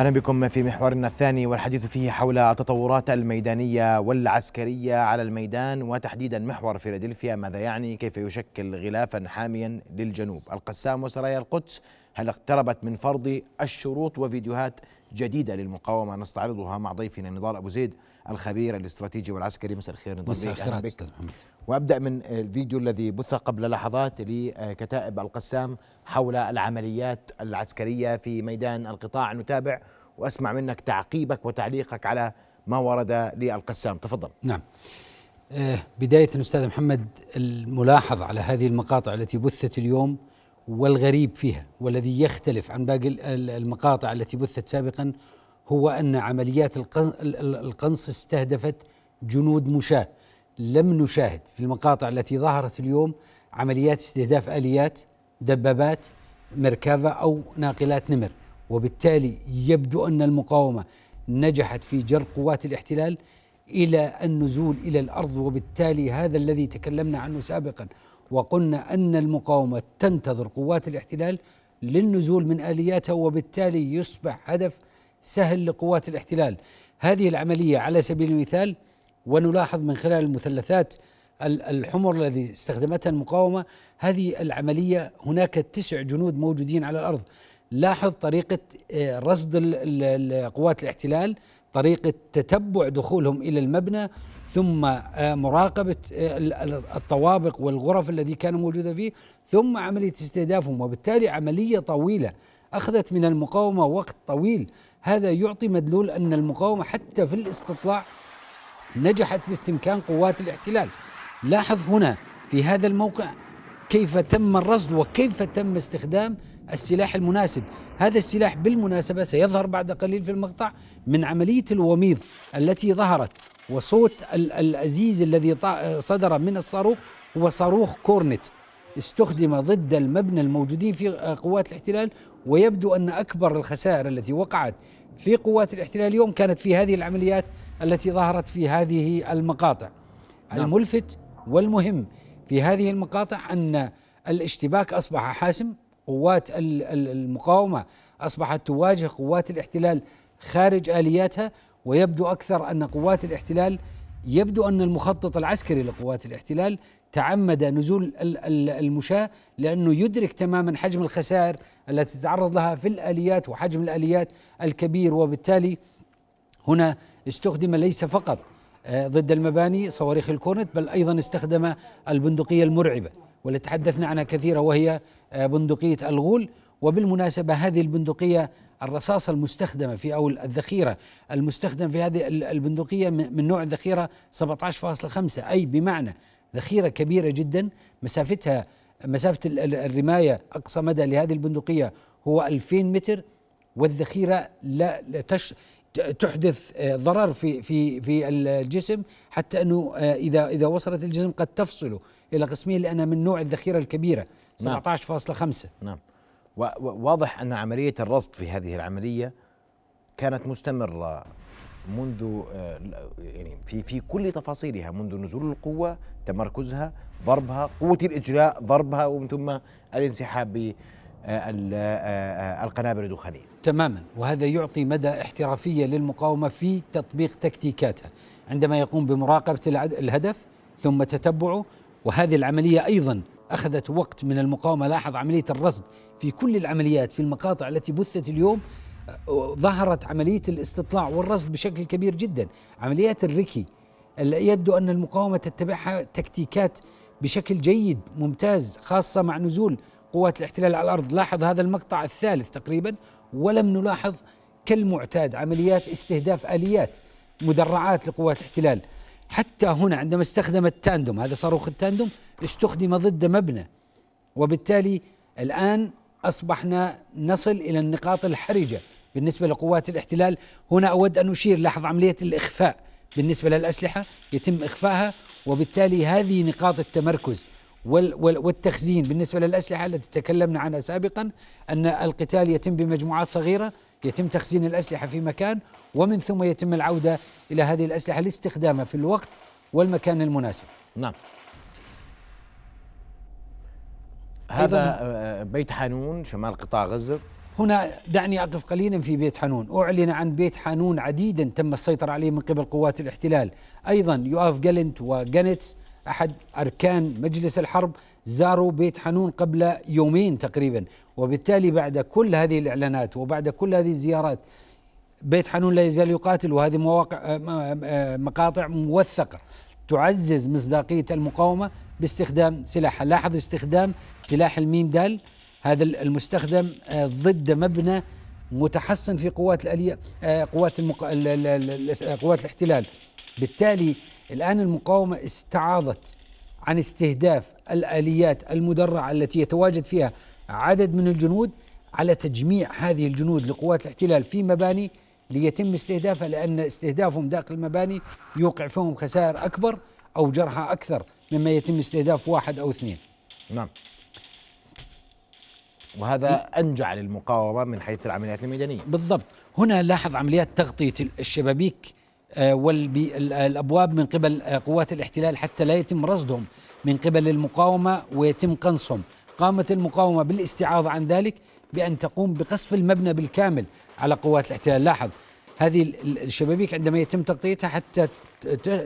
أهلا بكم في محورنا الثاني والحديث فيه حول التطورات الميدانية والعسكرية على الميدان وتحديدا محور فيلادلفيا ماذا يعني كيف يشكل غلافا حاميا للجنوب القسام وسرايا القدس هل اقتربت من فرض الشروط وفيديوهات جديدة للمقاومة نستعرضها مع ضيفنا نضال أبو زيد الخبير الاستراتيجي والعسكري مساء الخير نضال مساء الخير وابدا من الفيديو الذي بث قبل لحظات لكتائب القسام حول العمليات العسكريه في ميدان القطاع نتابع واسمع منك تعقيبك وتعليقك على ما ورد للقسام تفضل نعم آه، بداية أستاذ محمد الملاحظة على هذه المقاطع التي بثت اليوم والغريب فيها والذي يختلف عن باقي المقاطع التي بثت سابقا هو أن عمليات القنص استهدفت جنود مشاة لم نشاهد في المقاطع التي ظهرت اليوم عمليات استهداف اليات دبابات مركبه او ناقلات نمر وبالتالي يبدو ان المقاومه نجحت في جر قوات الاحتلال الى النزول الى الارض وبالتالي هذا الذي تكلمنا عنه سابقا وقلنا ان المقاومه تنتظر قوات الاحتلال للنزول من الياتها وبالتالي يصبح هدف سهل لقوات الاحتلال هذه العمليه على سبيل المثال ونلاحظ من خلال المثلثات الحمر الذي استخدمتها المقاومة هذه العملية هناك تسع جنود موجودين على الأرض لاحظ طريقة آه، رصد قوات الاحتلال طريقة تتبع دخولهم إلى المبنى ثم آه، مراقبة آه، الطوابق والغرف التي كانوا موجودة فيه ثم عملية استهدافهم وبالتالي عملية طويلة أخذت من المقاومة وقت طويل هذا يعطي مدلول أن المقاومة حتى في الاستطلاع نجحت باستمكان قوات الاحتلال لاحظ هنا في هذا الموقع كيف تم الرصد وكيف تم استخدام السلاح المناسب هذا السلاح بالمناسبة سيظهر بعد قليل في المقطع من عملية الوميض التي ظهرت وصوت الأزيز الذي صدر من الصاروخ هو صاروخ كورنت استخدم ضد المبنى الموجودين في قوات الاحتلال ويبدو أن أكبر الخسائر التي وقعت في قوات الاحتلال اليوم كانت في هذه العمليات التي ظهرت في هذه المقاطع نعم. الملفت والمهم في هذه المقاطع أن الاشتباك أصبح حاسم قوات المقاومة أصبحت تواجه قوات الاحتلال خارج آلياتها ويبدو أكثر أن قوات الاحتلال يبدو أن المخطط العسكري لقوات الاحتلال تعمد نزول المشاة لأنه يدرك تماما حجم الخسائر التي تتعرض لها في الآليات وحجم الآليات الكبير وبالتالي هنا استخدم ليس فقط آه، ضد المباني صواريخ الكورنت بل أيضا استخدم البندقية المرعبة والتي تحدثنا عنها كثيرا وهي آه، بندقية الغول وبالمناسبة هذه البندقية الرصاصة المستخدمة في أو الذخيرة المستخدم في هذه البندقية من نوع الذخيرة 17.5 أي بمعنى ذخيرة كبيرة جدا مسافتها مسافة الرماية أقصى مدى لهذه البندقية هو 2000 متر والذخيرة لا تش تحدث آه، ضرر في في في الجسم حتى انه آه، اذا اذا وصلت الجسم قد تفصله الى قسمين لانها من نوع الذخيره الكبيره 17.5 نعم, نعم. واضح ان عمليه الرصد في هذه العمليه كانت مستمره منذ آه، يعني في في كل تفاصيلها منذ نزول القوه تمركزها ضربها قوه الاجلاء ضربها ومن ثم الانسحاب آه، آه، القنابل الدخانيه تماما وهذا يعطي مدى احترافيه للمقاومه في تطبيق تكتيكاتها عندما يقوم بمراقبه الهدف ثم تتبعه وهذه العمليه ايضا اخذت وقت من المقاومه لاحظ عمليه الرصد في كل العمليات في المقاطع التي بثت اليوم ظهرت عملية الاستطلاع والرصد بشكل كبير جدا عمليات الركي يبدو أن المقاومة تتبعها تكتيكات بشكل جيد ممتاز خاصة مع نزول قوات الاحتلال على الأرض لاحظ هذا المقطع الثالث تقريبا ولم نلاحظ كالمعتاد عمليات استهداف آليات مدرعات لقوات الاحتلال حتى هنا عندما استخدم التاندوم هذا صاروخ التاندوم استخدم ضد مبنى وبالتالي الآن أصبحنا نصل إلى النقاط الحرجة بالنسبة لقوات الاحتلال هنا أود أن أشير لاحظ عملية الإخفاء بالنسبة للأسلحة يتم إخفائها وبالتالي هذه نقاط التمركز والتخزين بالنسبة للأسلحة التي تكلمنا عنها سابقا أن القتال يتم بمجموعات صغيرة يتم تخزين الأسلحة في مكان ومن ثم يتم العودة إلى هذه الأسلحة لاستخدامها في الوقت والمكان المناسب نعم هذا آه، بيت حانون شمال قطاع غزة هنا دعني أقف قليلا في بيت حنون أعلن عن بيت حنون عديدا تم السيطرة عليه من قبل قوات الاحتلال أيضا يؤاف جالنت وجانيتس أحد أركان مجلس الحرب زاروا بيت حنون قبل يومين تقريبا وبالتالي بعد كل هذه الإعلانات وبعد كل هذه الزيارات بيت حنون لا يزال يقاتل وهذه مواقع آه، آه، مقاطع موثقة تعزز مصداقية المقاومة باستخدام سلاحها لاحظ استخدام سلاح الميم دال هذا المستخدم آه، ضد مبنى متحصن في قوات الاليه آه، قوات المق... قوات الاحتلال بالتالي الان المقاومه استعاضت عن استهداف الاليات المدرعه التي يتواجد فيها عدد من الجنود على تجميع هذه الجنود لقوات الاحتلال في مباني ليتم استهدافها لان استهدافهم داخل المباني يوقع فيهم خسائر اكبر او جرحى اكثر مما يتم استهداف واحد او اثنين. نعم. وهذا أنجع للمقاومة من حيث العمليات الميدانية بالضبط هنا لاحظ عمليات تغطية الشبابيك آه، والابواب من قبل آه، قوات الاحتلال حتى لا يتم رصدهم من قبل المقاومه ويتم قنصهم قامت المقاومه بالاستعاضه عن ذلك بان تقوم بقصف المبنى بالكامل على قوات الاحتلال لاحظ هذه الشبابيك عندما يتم تغطيتها حتى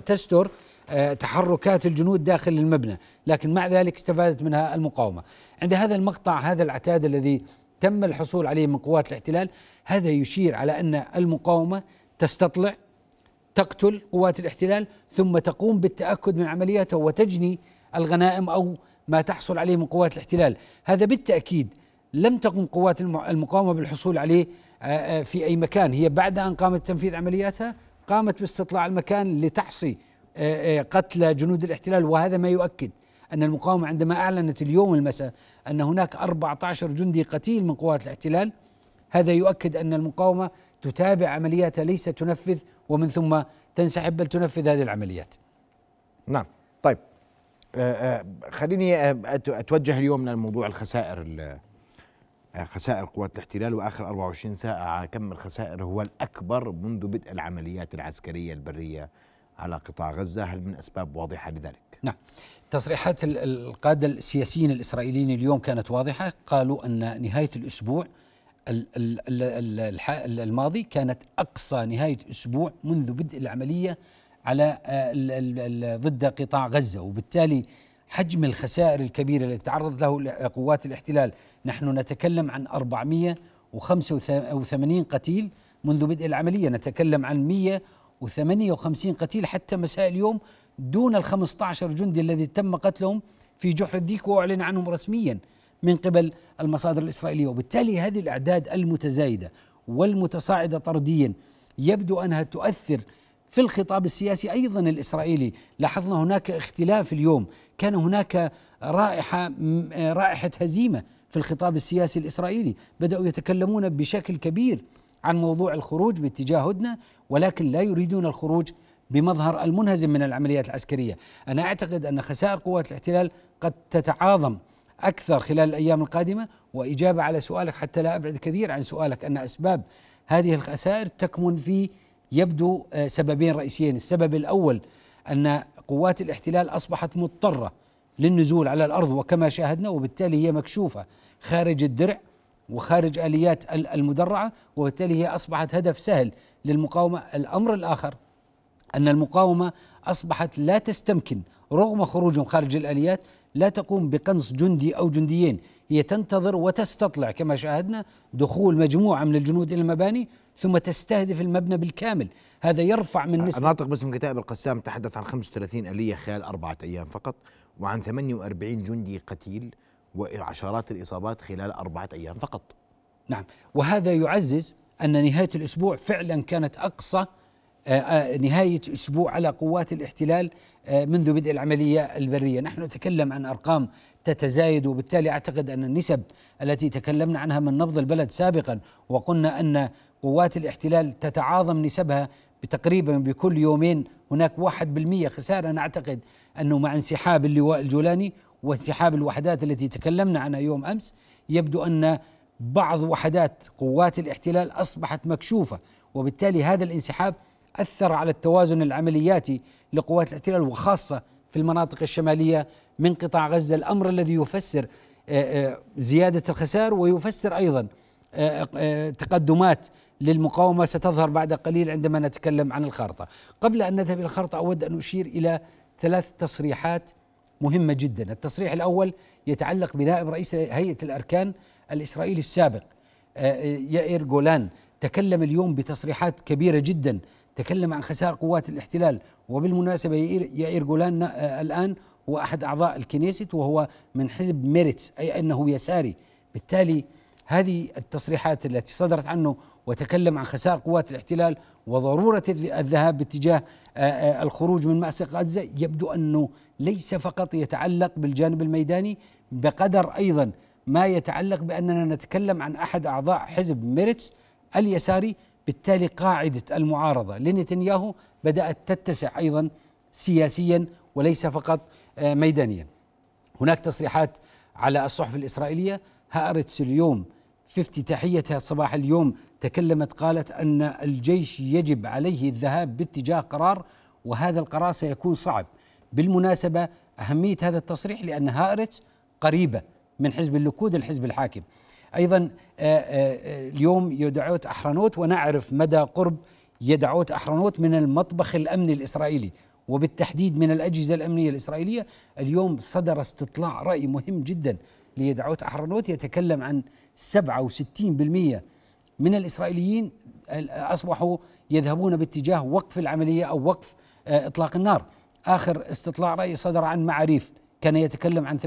تستر آه، تحركات الجنود داخل المبنى لكن مع ذلك استفادت منها المقاومة عند هذا المقطع هذا العتاد الذي تم الحصول عليه من قوات الاحتلال هذا يشير على أن المقاومة تستطلع تقتل قوات الاحتلال ثم تقوم بالتأكد من عملياتها وتجني الغنائم أو ما تحصل عليه من قوات الاحتلال هذا بالتأكيد لم تقم قوات المقاومة بالحصول عليه آه، آه، في أي مكان هي بعد أن قامت تنفيذ عملياتها قامت باستطلاع المكان لتحصي آه، آه، قتلى جنود الاحتلال وهذا ما يؤكد أن المقاومة عندما أعلنت اليوم المساء أن هناك 14 جندي قتيل من قوات الاحتلال هذا يؤكد أن المقاومة تتابع عملياتها ليس تنفذ ومن ثم تنسحب بل تنفذ هذه العمليات نعم طيب آه، خليني أتوجه اليوم لموضوع الخسائر خسائر قوات الاحتلال واخر 24 ساعه كم الخسائر هو الاكبر منذ بدء العمليات العسكريه البريه على قطاع غزة هل من أسباب واضحة لذلك؟ نعم تصريحات القادة السياسيين الإسرائيليين اليوم كانت واضحة قالوا أن نهاية الأسبوع الماضي كانت أقصى نهاية أسبوع منذ بدء العملية على آه، ضد قطاع غزة وبالتالي حجم الخسائر الكبيرة التي تعرض له قوات الاحتلال نحن نتكلم عن 485 قتيل منذ بدء العملية نتكلم عن 100 و58 قتيل حتى مساء اليوم دون ال 15 جندي الذي تم قتلهم في جحر الديك واعلن عنهم رسميا من قبل المصادر الاسرائيليه وبالتالي هذه الاعداد المتزايده والمتصاعده طرديا يبدو انها تؤثر في الخطاب السياسي ايضا الاسرائيلي لاحظنا هناك اختلاف اليوم كان هناك رائحه رائحه هزيمه في الخطاب السياسي الاسرائيلي بداوا يتكلمون بشكل كبير عن موضوع الخروج باتجاه هدنه ولكن لا يريدون الخروج بمظهر المنهزم من العمليات العسكريه، انا اعتقد ان خسائر قوات الاحتلال قد تتعاظم اكثر خلال الايام القادمه واجابه على سؤالك حتى لا ابعد كثير عن سؤالك ان اسباب هذه الخسائر تكمن في يبدو آه، سببين رئيسيين، السبب الاول ان قوات الاحتلال اصبحت مضطره للنزول على الارض وكما شاهدنا وبالتالي هي مكشوفه خارج الدرع وخارج اليات المدرعه وبالتالي هي اصبحت هدف سهل للمقاومه، الامر الاخر ان المقاومه اصبحت لا تستمكن رغم خروجهم خارج الاليات لا تقوم بقنص جندي او جنديين، هي تنتظر وتستطلع كما شاهدنا دخول مجموعه من الجنود الى المباني ثم تستهدف المبنى بالكامل، هذا يرفع من نسبه الناطق باسم كتائب القسام تحدث عن 35 اليه خلال اربعه ايام فقط وعن 48 جندي قتيل وعشرات الإصابات خلال أربعة أيام فقط نعم وهذا يعزز أن نهاية الأسبوع فعلا كانت أقصى آه، آه، نهاية أسبوع على قوات الاحتلال آه، منذ بدء العملية البرية نحن نتكلم عن أرقام تتزايد وبالتالي أعتقد أن النسب التي تكلمنا عنها من نبض البلد سابقا وقلنا أن قوات الاحتلال تتعاظم نسبها بتقريبا بكل يومين هناك 1% خسارة أنا أعتقد أنه مع انسحاب اللواء الجولاني وانسحاب الوحدات التي تكلمنا عنها يوم امس يبدو ان بعض وحدات قوات الاحتلال اصبحت مكشوفه وبالتالي هذا الانسحاب اثر على التوازن العملياتي لقوات الاحتلال وخاصه في المناطق الشماليه من قطاع غزه الامر الذي يفسر آه، آه، زياده الخسائر ويفسر ايضا آه، تقدمات للمقاومه ستظهر بعد قليل عندما نتكلم عن الخارطه. قبل ان نذهب الى الخارطه اود ان اشير الى ثلاث تصريحات مهمة جدا التصريح الأول يتعلق بنائب رئيس هيئة الأركان الإسرائيلي السابق آه، آه، يائر جولان تكلم اليوم بتصريحات كبيرة جدا تكلم عن خسائر قوات الاحتلال وبالمناسبة يائر جولان آه، الآن هو أحد أعضاء الكنيست وهو من حزب ميريتس أي أنه يساري بالتالي هذه التصريحات التي صدرت عنه وتكلم عن خسائر قوات الاحتلال وضرورة الذهاب باتجاه آه، آه، الخروج من مأسق غزة يبدو أنه ليس فقط يتعلق بالجانب الميداني بقدر أيضا ما يتعلق بأننا نتكلم عن أحد أعضاء حزب ميرتس اليساري بالتالي قاعدة المعارضة لنتنياهو بدأت تتسع أيضا سياسيا وليس فقط آه، ميدانيا هناك تصريحات على الصحف الإسرائيلية هأرتس اليوم في افتتاحيتها صباح اليوم تكلمت قالت ان الجيش يجب عليه الذهاب باتجاه قرار وهذا القرار سيكون صعب بالمناسبه اهميه هذا التصريح لان هارتس قريبه من حزب اللكود الحزب الحاكم ايضا آه، آه، آه، اليوم يدعوت احرنوت ونعرف مدى قرب يدعوت احرنوت من المطبخ الامني الاسرائيلي وبالتحديد من الاجهزه الامنيه الاسرائيليه اليوم صدر استطلاع راي مهم جدا ليدعوت أحرنوت يتكلم عن 67% من الإسرائيليين أصبحوا يذهبون باتجاه وقف العملية أو وقف آه، إطلاق النار آخر استطلاع رأي صدر عن معاريف كان يتكلم عن 48%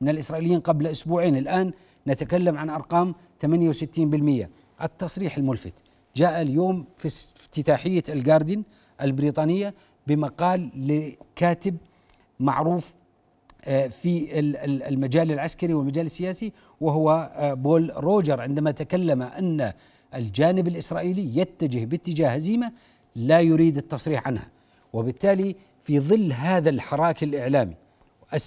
من الإسرائيليين قبل أسبوعين الآن نتكلم عن أرقام 68% التصريح الملفت جاء اليوم في افتتاحية الجاردن البريطانية بمقال لكاتب معروف آه، في المجال العسكري والمجال السياسي وهو آه، بول روجر عندما تكلم ان الجانب الاسرائيلي يتجه باتجاه هزيمه لا يريد التصريح عنها وبالتالي في ظل هذا الحراك الاعلامي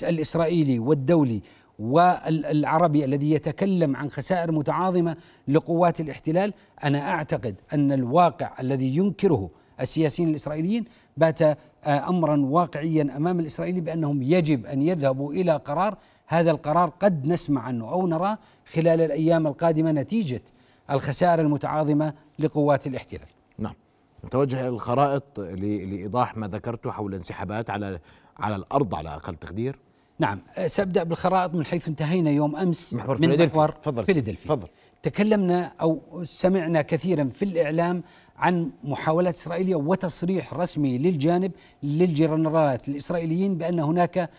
الاسرائيلي والدولي والعربي الذي يتكلم عن خسائر متعاظمه لقوات الاحتلال انا اعتقد ان الواقع الذي ينكره السياسيين الإسرائيليين بات آه، أمرا واقعيا أمام الإسرائيلي بأنهم يجب أن يذهبوا إلى قرار هذا القرار قد نسمع عنه أو نراه خلال الأيام القادمة نتيجة الخسائر المتعاظمة لقوات الاحتلال نعم نتوجه إلى الخرائط لإيضاح ما ذكرته حول الانسحابات على على الأرض على أقل تقدير نعم آه، سأبدأ بالخرائط من حيث انتهينا يوم أمس محور من محور فيلادلفيا تكلمنا أو سمعنا كثيرا في الإعلام عن محاولات إسرائيلية وتصريح رسمي للجانب للجنرالات الإسرائيليين بأن هناك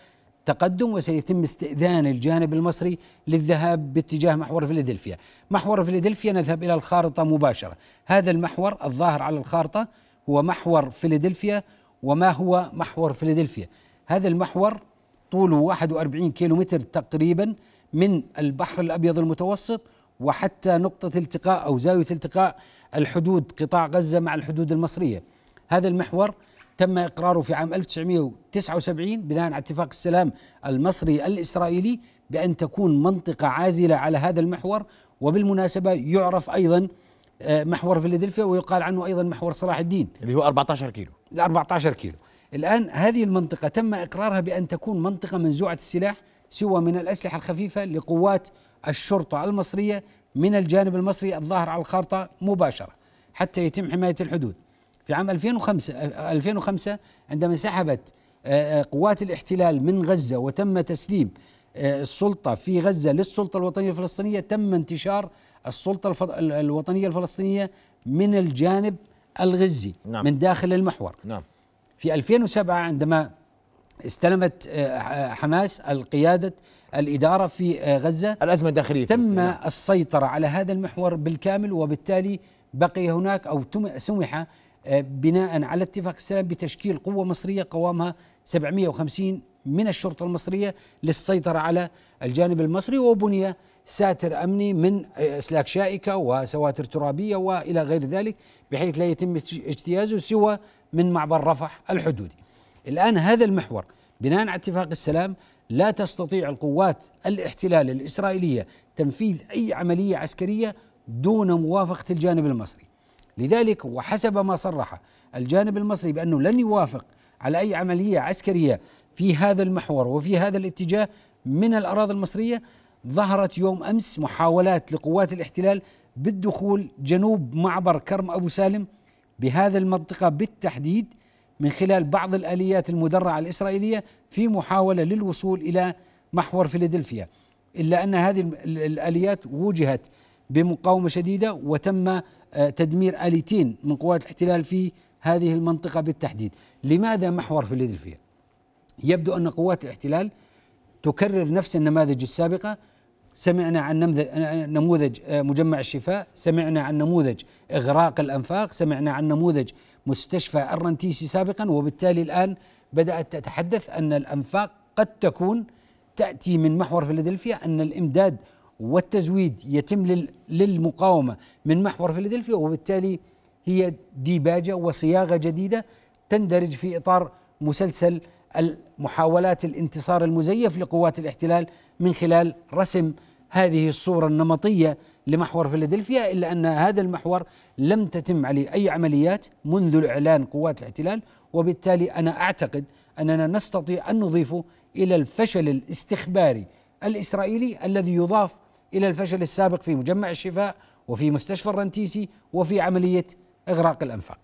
تقدم وسيتم استئذان الجانب المصري للذهاب باتجاه محور فيلادلفيا محور فيلادلفيا نذهب إلى الخارطة مباشرة هذا المحور الظاهر على الخارطة هو محور فيلادلفيا وما هو محور فيلادلفيا هذا المحور طوله 41 كيلومتر تقريبا من البحر الأبيض المتوسط وحتى نقطة التقاء أو زاوية التقاء الحدود قطاع غزة مع الحدود المصرية هذا المحور تم إقراره في عام 1979 بناء على اتفاق السلام المصري الإسرائيلي بأن تكون منطقة عازلة على هذا المحور وبالمناسبة يعرف أيضا آه، محور فيلادلفيا ويقال عنه أيضا محور صلاح الدين اللي هو 14 كيلو 14 كيلو الآن هذه المنطقة تم إقرارها بأن تكون منطقة منزوعة السلاح سوى من الأسلحة الخفيفة لقوات الشرطة المصرية من الجانب المصري الظاهر على الخارطة مباشرة حتى يتم حماية الحدود في عام 2005 2005 عندما انسحبت آه، آه، قوات الاحتلال من غزة وتم تسليم آه، السلطة في غزة للسلطة الوطنية الفلسطينية تم انتشار السلطة الوطنية الفلسطينية من الجانب الغزي نعم. من داخل المحور نعم. في 2007 عندما استلمت آه، آه، حماس القيادة الإدارة في آه، غزة الأزمة الداخلية تم نعم. السيطرة على هذا المحور بالكامل وبالتالي بقي هناك أو سمح بناء على اتفاق السلام بتشكيل قوة مصرية قوامها 750 من الشرطة المصرية للسيطرة على الجانب المصري وبني ساتر أمني من أسلاك شائكة وسواتر ترابية وإلى غير ذلك بحيث لا يتم اجتيازه سوى من معبر رفح الحدودي الآن هذا المحور بناء على اتفاق السلام لا تستطيع القوات الاحتلال الإسرائيلية تنفيذ أي عملية عسكرية دون موافقة الجانب المصري لذلك وحسب ما صرح الجانب المصري بأنه لن يوافق على أي عملية عسكرية في هذا المحور وفي هذا الاتجاه من الأراضي المصرية ظهرت يوم أمس محاولات لقوات الاحتلال بالدخول جنوب معبر كرم أبو سالم بهذا المنطقة بالتحديد من خلال بعض الآليات المدرعة الإسرائيلية في محاولة للوصول إلى محور فيلادلفيا إلا أن هذه الآليات وجهت بمقاومة شديدة وتم آه، تدمير آليتين من قوات الاحتلال في هذه المنطقة بالتحديد لماذا محور فيلادلفيا؟ يبدو أن قوات الاحتلال تكرر نفس النماذج السابقة سمعنا عن نموذج آه، مجمع الشفاء سمعنا عن نموذج إغراق الأنفاق سمعنا عن نموذج مستشفى الرنتيسي سابقا وبالتالي الآن بدأت تتحدث أن الأنفاق قد تكون تأتي من محور فيلادلفيا أن الإمداد والتزويد يتم للمقاومة من محور فيلادلفيا وبالتالي هي ديباجة وصياغة جديدة تندرج في إطار مسلسل المحاولات الانتصار المزيف لقوات الاحتلال من خلال رسم هذه الصورة النمطية لمحور فيلادلفيا إلا أن هذا المحور لم تتم عليه أي عمليات منذ إعلان قوات الاحتلال وبالتالي أنا أعتقد أننا نستطيع أن نضيفه إلى الفشل الاستخباري الإسرائيلي الذي يضاف إلى الفشل السابق في مجمع الشفاء وفي مستشفى الرنتيسي وفي عملية إغراق الأنفاق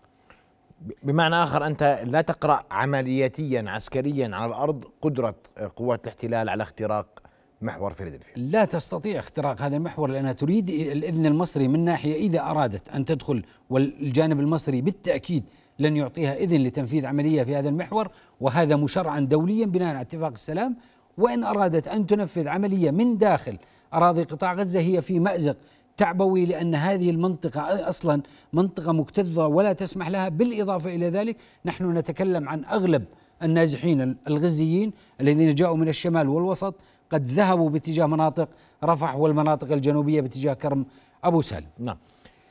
بمعنى آخر أنت لا تقرأ عملياتيا عسكريا على الأرض قدرة قوات الاحتلال على اختراق محور فيلادلفيا لا تستطيع اختراق هذا المحور لأنها تريد الإذن المصري من ناحية إذا أرادت أن تدخل والجانب المصري بالتأكيد لن يعطيها إذن لتنفيذ عملية في هذا المحور وهذا مشرعا دوليا بناء على اتفاق السلام وإن أرادت أن تنفذ عملية من داخل أراضي قطاع غزة هي في مأزق تعبوي لأن هذه المنطقة أصلا منطقة مكتظة ولا تسمح لها بالإضافة إلى ذلك نحن نتكلم عن أغلب النازحين الغزيين الذين جاءوا من الشمال والوسط قد ذهبوا باتجاه مناطق رفح والمناطق الجنوبية باتجاه كرم أبو سالم نعم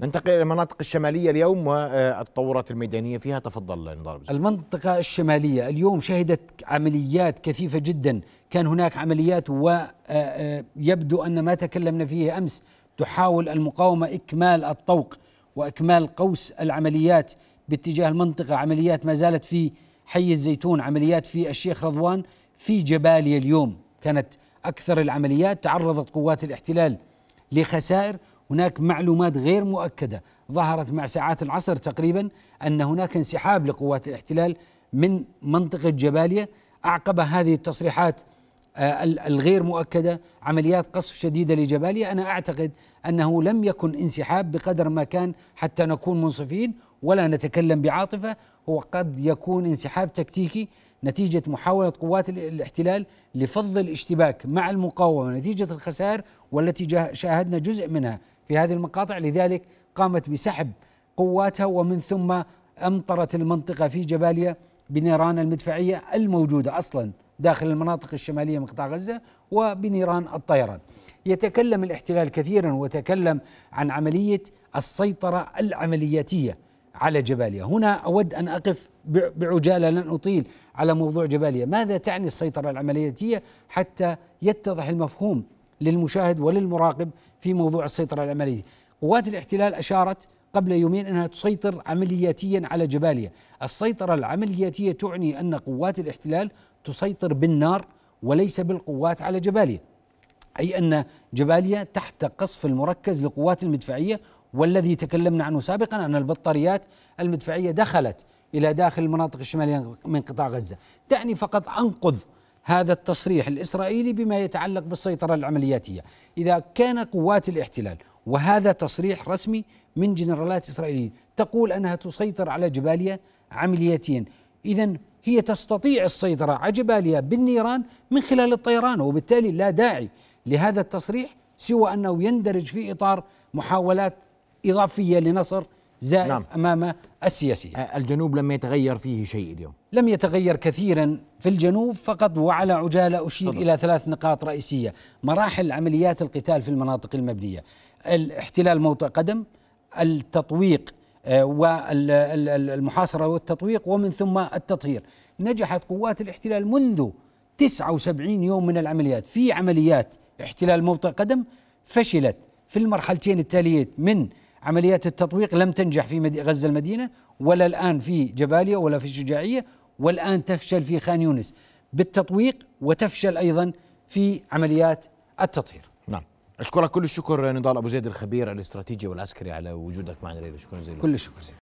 ننتقل إلى المناطق الشمالية اليوم والتطورات الميدانية فيها تفضل نضال المنطقة الشمالية اليوم شهدت عمليات كثيفة جدا كان هناك عمليات ويبدو آه، آه، أن ما تكلمنا فيه أمس تحاول المقاومة إكمال الطوق وإكمال قوس العمليات باتجاه المنطقة عمليات ما زالت في حي الزيتون عمليات في الشيخ رضوان في جباليا اليوم كانت أكثر العمليات تعرضت قوات الاحتلال لخسائر هناك معلومات غير مؤكدة ظهرت مع ساعات العصر تقريبا أن هناك انسحاب لقوات الاحتلال من منطقة جبالية أعقب هذه التصريحات آه، الغير مؤكدة عمليات قصف شديدة لجبالية أنا أعتقد أنه لم يكن انسحاب بقدر ما كان حتى نكون منصفين ولا نتكلم بعاطفة هو قد يكون انسحاب تكتيكي نتيجة محاولة قوات الاحتلال لفض الاشتباك مع المقاومة نتيجة الخسائر والتي شاهدنا جزء منها في هذه المقاطع لذلك قامت بسحب قواتها ومن ثم أمطرت المنطقة في جباليا بنيران المدفعية الموجودة أصلا داخل المناطق الشمالية من قطاع غزة وبنيران الطيران يتكلم الاحتلال كثيرا وتكلم عن عملية السيطرة العملياتية على جباليا هنا أود أن أقف بعجالة لن أطيل على موضوع جباليا ماذا تعني السيطرة العملياتية حتى يتضح المفهوم للمشاهد وللمراقب في موضوع السيطرة العملياتية قوات الاحتلال أشارت قبل يومين أنها تسيطر عملياتيا على جباليا السيطرة العملياتية تعني أن قوات الاحتلال تسيطر بالنار وليس بالقوات على جباليا أي أن جباليا تحت قصف المركز لقوات المدفعية والذي تكلمنا عنه سابقا أن البطاريات المدفعية دخلت إلى داخل المناطق الشمالية من قطاع غزة دعني فقط أنقذ هذا التصريح الإسرائيلي بما يتعلق بالسيطرة العملياتية إذا كان قوات الاحتلال وهذا تصريح رسمي من جنرالات إسرائيليين تقول أنها تسيطر على جباليا عملياتيا إذا هي تستطيع السيطرة على جباليا بالنيران من خلال الطيران وبالتالي لا داعي لهذا التصريح سوى أنه يندرج في إطار محاولات إضافية لنصر زائف نعم. أمام السياسية الجنوب لم يتغير فيه شيء اليوم لم يتغير كثيرا في الجنوب فقط وعلى عجالة أشير طبعا. إلى ثلاث نقاط رئيسية مراحل عمليات القتال في المناطق المبنية الاحتلال موطئ قدم التطويق آه، والمحاصرة والتطويق ومن ثم التطهير نجحت قوات الاحتلال منذ 79 يوم من العمليات في عمليات احتلال موطئ قدم فشلت في المرحلتين التاليه من عمليات التطويق لم تنجح في غزة المدينة ولا الآن في جباليا ولا في الشجاعية والآن تفشل في خان يونس بالتطويق وتفشل أيضا في عمليات التطهير نعم أشكرك كل الشكر نضال أبو زيد الخبير الاستراتيجي والعسكري على وجودك معنا ليلة شكرا جزيلا كل الشكر